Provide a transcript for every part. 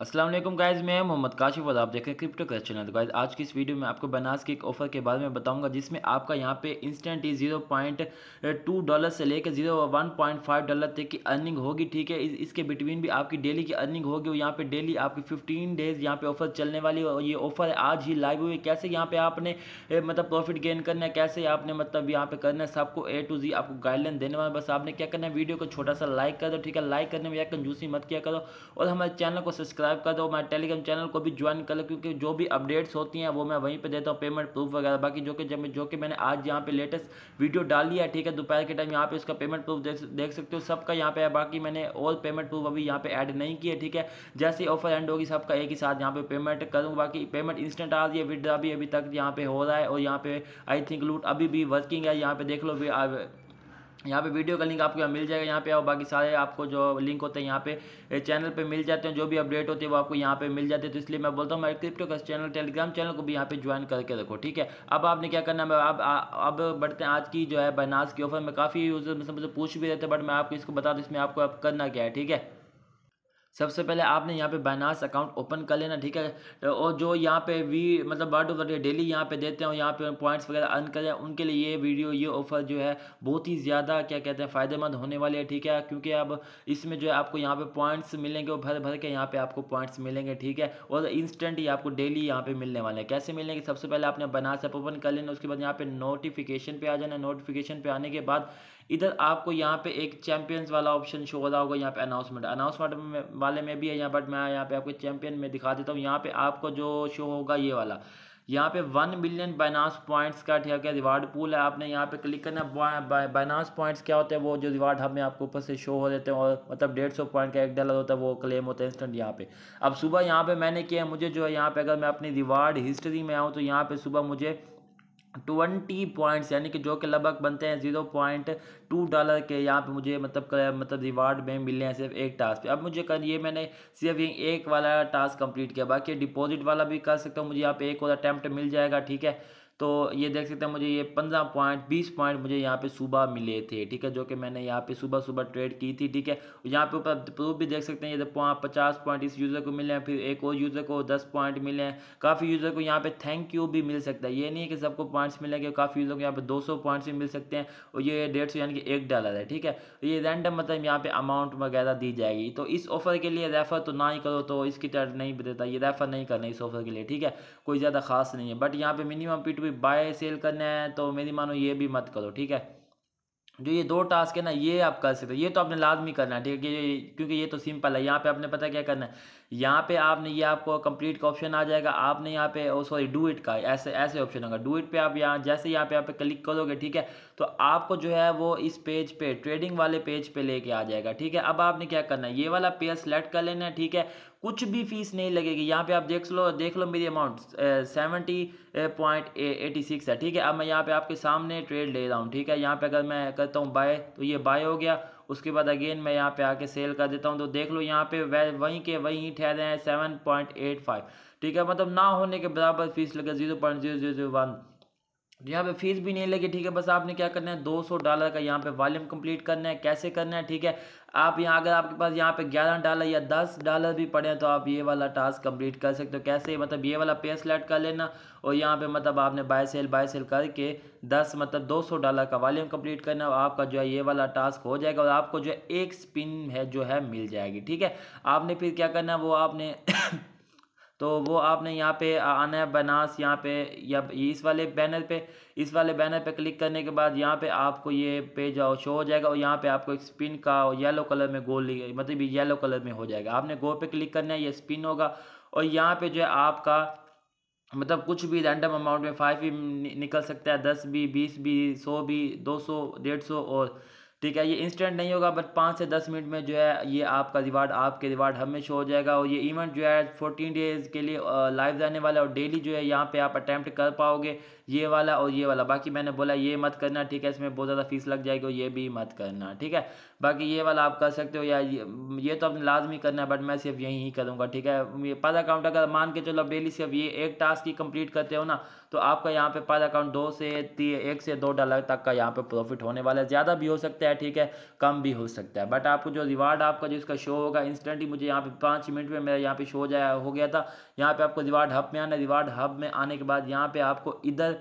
Aslam guys मैं मोहम्मद काशिफ और आप देख रहे हैं क्रिप्टो क्रेश चैनल गाइज आज की इस वीडियो में आपको बनास के एक ऑफर के बारे में बताऊंगा जिसमें आपका यहाँ पे इंस्टेंट ही जीरो पॉइंट टू डॉलर से लेकर zero one point five dollar तक की अर्निंग होगी ठीक है इसके बिटवीन भी आपकी डेली की अर्निंग होगी और यहाँ पे डेली आपकी फिफ्टीन डेज यहाँ पे ऑफर चलने वाली और ये ऑफर आज ही लाइव हुई कैसे यहाँ पे आपने मतलब प्रॉफिट गेन करना है कैसे आपने मतलब यहाँ पे करना है सबको ए टू जी आपको गाइडलाइन देने वाला बस आपने क्या करना है वीडियो को छोटा सा लाइक कर दो ठीक है लाइक करने में या कंजूसी मत किया करो और हमारे चैनल को सब्सक्राइब सब्सक्राइब कर दो मैं टेलीग्राम चैनल को भी ज्वाइन कर लो क्योंकि जो भी अपडेट्स होती हैं वो मैं वहीं पर देता हूँ पेमेंट प्रूफ वगैरह बाकी जो कि जब जो कि मैंने आज यहाँ पे लेटेस्ट वीडियो डाली है ठीक है दोपहर के टाइम यहाँ पे उसका पेमेंट प्रूफ देख सकते हो सबका यहाँ पे है बाकी मैंने और पेमेंट प्रूफ अभी यहाँ पे ऐड नहीं किया ठीक है जैसे ऑफर एंड होगी सबका एक ही साथ यहाँ पे पेमेंट करूँ बाकी पेमेंट इंस्टेंट आ रही है विदड्रा भी अभी तक यहाँ पे हो रहा है और यहाँ पे आई थिंक लूट अभी भी वर्किंग है यहाँ पे देख लो भी यहाँ पे वीडियो का लिंक आपको यहाँ मिल जाएगा यहाँ पे और बाकी सारे आपको जो लिंक होते हैं यहाँ पे चैनल पे मिल जाते हैं जो भी अपडेट होती है वो आपको यहाँ पे मिल जाते हैं तो इसलिए मैं बोलता हूँ मेरे क्रिप्टो का चैनल टेलीग्राम चैनल को भी यहाँ पे ज्वाइन करके रखो ठीक है अब आपने क्या करना है अब अब बढ़ते हैं आज की जो है बनास की ऑफर में काफ़ी यूजर मतलब पूछ भी रहे थे बट मैं आपको इसको बता दूँ इसमें आपको अब करना क्या है ठीक है सबसे पहले आपने यहाँ पे बाइनास अकाउंट ओपन कर लेना ठीक है और जो यहाँ पे वी मतलब word of the day daily यहाँ पे देते हैं यहाँ पे पॉइंट्स वगैरह अर्न करें उनके लिए ये वीडियो ये ऑफर जो है बहुत ही ज़्यादा क्या कहते हैं फ़ायदेमंद होने वाले है ठीक है क्योंकि अब इसमें जो है आपको यहाँ पर पॉइंट्स मिलेंगे और भर भर के यहाँ पर आपको पॉइंट्स मिलेंगे ठीक है और इंस्टेंट ही आपको डेली यहाँ पर मिलने वाले हैं कैसे मिलेंगे सबसे पहले आपने बनास ऐप ओपन कर लेना उसके बाद यहाँ पर नोटिफिकेशन पर आ जाना नोटिफिकेशन पर आने के बाद इधर आपको यहाँ पे एक चैंपियंस वाला ऑप्शन शो हो रहा होगा यहाँ पे अनाउंसमेंट अनाउंसमेंट वाले में भी है यहाँ बट मैं यहाँ पे आपको चैंपियन में दिखा देता हूँ यहाँ पे आपको जो शो होगा ये वाला यहाँ पे वन मिलियन बाइनास पॉइंट्स का ठीक है रिवार्ड पूल है आपने यहाँ पे क्लिक करना बाइनास पॉइंट्स क्या होते हैं वो जो रिवार्ड हमें आपको ऊपर से शो हो देते हैं और मतलब डेढ़ सौ पॉइंट का एक डॉलर होता है वो क्लेम होता है इंस्टेंट यहाँ पे अब सुबह यहाँ पे मैंने किया मुझे जो है यहाँ पे अगर मैं अपनी रिवार्ड हिस्ट्री में आऊँ तो यहाँ पे सुबह मुझे ट्वेंटी पॉइंट्स यानी कि जो कि लगभग बनते हैं जीरो पॉइंट टू डॉलर के यहाँ पे मुझे मतलब मतलब रिवार्ड में मिले हैं सिर्फ एक टास्क पे अब मुझे कर ये मैंने सिर्फ ये एक वाला टास्क कंप्लीट किया बाकी डिपॉजिट वाला भी कर सकता हूँ मुझे यहाँ पे एक और अटैम्प्ट मिल जाएगा ठीक है तो ये देख सकते हैं मुझे ये पंद्रह पॉइंट बीस पॉइंट मुझे यहाँ पे सुबह मिले थे ठीक है जो कि मैंने यहाँ पे सुबह सुबह ट्रेड की थी ठीक है यहाँ पे ऊपर प्रूफ भी देख सकते हैं ये पचास पॉइंट इस यूज़र को मिले हैं फिर एक और यूज़र को दस पॉइंट मिले हैं काफ़ी यूज़र को यहाँ पर थैंक यू भी मिल सकता है ये नहीं है कि सबको पॉइंट्स मिलेंगे काफ़ी यूज़र को यहाँ पे दो सौ पॉइंट्स भी मिल सकते हैं और ये डेढ़ सौ यानी कि एक डॉलर है ठीक है ये रैंडम मतलब यहाँ पे अमाउंट वगैरह दी जाएगी तो इस ऑफर के लिए रेफ़र तो ना ही करो तो इसकी टर्न नहीं देता ये रेफ़र नहीं करना इस ऑफर के लिए ठीक है कोई ज़्यादा खास नहीं है बट यहाँ पे मिनिमम पीट भी बाय सेल करना है तो मेरी मानो ये भी मत करो ठीक है जो ये दो टास्क है ना ये आप कर सकते हो ये तो आपने लाजमी करना है ठीक है क्योंकि ये तो सिंपल है यहाँ पे आपने पता क्या करना है यहाँ पे आपने ये आपको कंप्लीट का ऑप्शन आ जाएगा आपने यहाँ पे सॉरी डू इट का ऐसे ऐसे ऑप्शन होगा डू इट पे आप यहाँ जैसे यहाँ पे आप क्लिक करोगे ठीक है तो आपको जो है वो इस पेज पे ट्रेडिंग वाले पेज पे लेके आ जाएगा ठीक है अब आपने क्या करना है ये वाला पेयर सेलेक्ट कर लेना है ठीक है कुछ भी फीस नहीं लगेगी यहाँ पे आप देख लो देख लो मेरी amount seventy point eighty six है ठीक है अब मैं यहाँ पे आपके सामने ट्रेड ले रहा हूँ ठीक है यहाँ पे अगर मैं करता हूँ बाय तो ये बाय हो गया उसके बाद अगेन मैं यहाँ पे आके सेल कर देता हूँ तो देख लो यहाँ पे वहीं के वहीं ठहरे हैं सेवन पॉइंट एट फाइव ठीक है मतलब ना होने के बराबर फीस लगे zero point zero zero one यहाँ पे फीस भी नहीं लगी ठीक है बस आपने क्या करना है 200 डॉलर का यहाँ पे वॉल्यूम कंप्लीट करना है कैसे करना है ठीक है आप यहाँ अगर आपके पास यहाँ पे 11 डॉलर या 10 डॉलर भी पड़े हैं तो आप ये वाला टास्क कंप्लीट कर सकते हो कैसे मतलब ये वाला पे सेलेक्ट कर लेना और यहाँ पे मतलब आपने बाय सेल बाय सेल करके 10 मतलब 200 डॉलर का वॉल्यूम कंप्लीट करना है आपका जो है ये वाला टास्क हो जाएगा और आपको जो है एक स्पिन है जो है मिल जाएगी ठीक है आपने फिर क्या करना है वो आपने तो वो आपने यहाँ पे आना है बनास यहाँ पे या इस वाले बैनर पे इस वाले बैनर पे क्लिक करने के बाद यहाँ पे आपको ये पेज शो हो जाएगा और यहाँ पे आपको एक स्पिन का येलो कलर में गोल मतलब येलो कलर में हो जाएगा आपने गो पे क्लिक करना है ये स्पिन होगा और यहाँ पे जो है आपका मतलब कुछ भी रैंडम अमाउंट में फाइव भी निकल सकता है दस भी बीस भी सौ भी दो सौ डेढ़ सौ और ठीक है ये इंस्टेंट नहीं होगा बट पाँच से दस मिनट में जो है ये आपका रिवार्ड आपके रिवार्ड हमें शो हो जाएगा और ये इवेंट जो है फोर्टीन डेज़ के लिए लाइव जाने वाला और डेली जो है यहाँ पे आप अटैम्प्ट कर पाओगे ये वाला और ये वाला बाकी मैंने बोला ये मत करना ठीक है इसमें बहुत ज़्यादा फीस लग जाएगी और ये भी मत करना ठीक है बाकी ये वाला आप कर सकते हो या ये, तो अपने लाजमी करना है बट मैं सिर्फ यही ही करूँगा ठीक है ये पर अकाउंट अगर मान के चलो डेली सिर्फ ये एक टास्क ही कंप्लीट करते हो ना तो आपका यहाँ पे पर अकाउंट दो से एक से दो डॉलर तक का यहाँ पे प्रॉफिट होने वाला है ज़्यादा भी हो सकता है ठीक है कम भी हो सकता है बट आपको जो रिवार्ड आपका जो इसका शो होगा इंस्टेंटली मुझे यहाँ पे पाँच मिनट में मेरा यहाँ पे शो जाया हो गया था यहाँ पे आपको रिवार्ड हब में आना रिवार्ड हब में आने के बाद यहाँ पे आपको इधर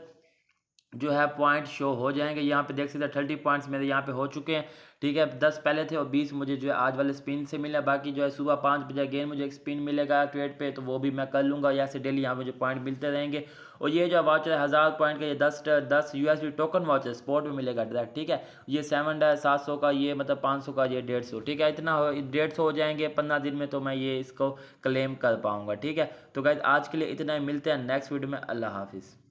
जो है पॉइंट शो हो जाएंगे यहाँ पे देख सकते हैं थर्टी पॉइंट्स मेरे यहाँ पे हो चुके हैं ठीक है दस पहले थे और बीस मुझे जो है आज वाले स्पिन से मिला बाकी जो है सुबह पाँच बजे गेम मुझे एक स्पिन मिलेगा ट्रेड पे तो वो भी मैं कर लूँगा यहाँ से डेली यहाँ पे जो पॉइंट मिलते रहेंगे और ये जो वाचर है हज़ार पॉइंट का ये दस दस यू टोकन वाचर स्पोर्ट में मिलेगा डायरेक्ट ठीक है ये सेवन सात सौ का ये मतलब पाँच सौ का ये डेढ़ सौ ठीक है इतना हो डेढ़ सौ हो जाएंगे पंद्रह दिन में तो मैं ये इसको क्लेम कर पाऊँगा ठीक है तो गाइज आज के लिए इतना ही मिलते हैं नेक्स्ट वीडियो में अल्लाह हाफिज़